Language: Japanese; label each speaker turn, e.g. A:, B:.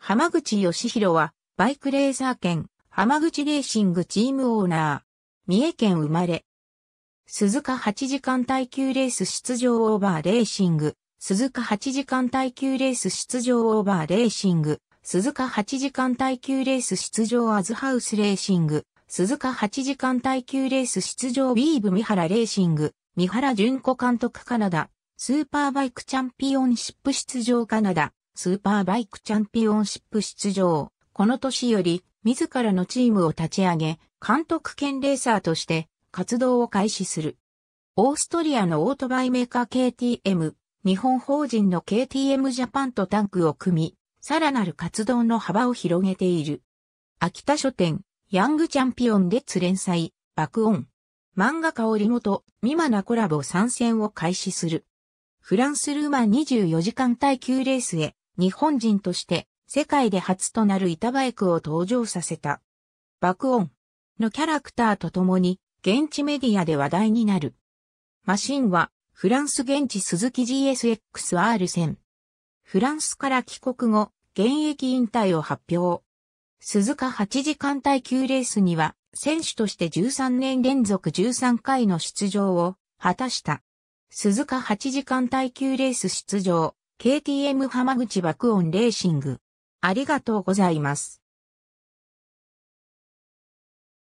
A: 浜口義弘は、バイクレーザー兼、浜口レーシングチームオーナー。三重県生まれ。鈴鹿8時間耐久レース出場オーバーレーシング。鈴鹿8時間耐久レース出場オーバーレーシング。鈴鹿8時間耐久レース出場アズハウスレーシング。鈴鹿8時間耐久レース出場ビーブ三原レーシング。三原淳子監督カナダ。スーパーバイクチャンピオンシップ出場カナダ。スーパーバイクチャンピオンシップ出場。この年より、自らのチームを立ち上げ、監督兼レーサーとして活動を開始する。オーストリアのオートバイメーカー KTM、日本法人の KTM ジャパンとタンクを組み、さらなる活動の幅を広げている。秋田書店、ヤングチャンピオンでッ連載、爆音。漫画家織と美馬なコラボ参戦を開始する。フランスルーマン24時間耐久レースへ日本人として世界で初となる板バイクを登場させた。爆音のキャラクターと共に現地メディアで話題になる。マシンはフランス現地鈴木 GSX-R1000。フランスから帰国後、現役引退を発表。鈴鹿8時間耐久レースには選手として13年連続13回の出場を果たした。鈴鹿8時間耐久レース出場、KTM 浜口爆音レーシング。ありがとうございます。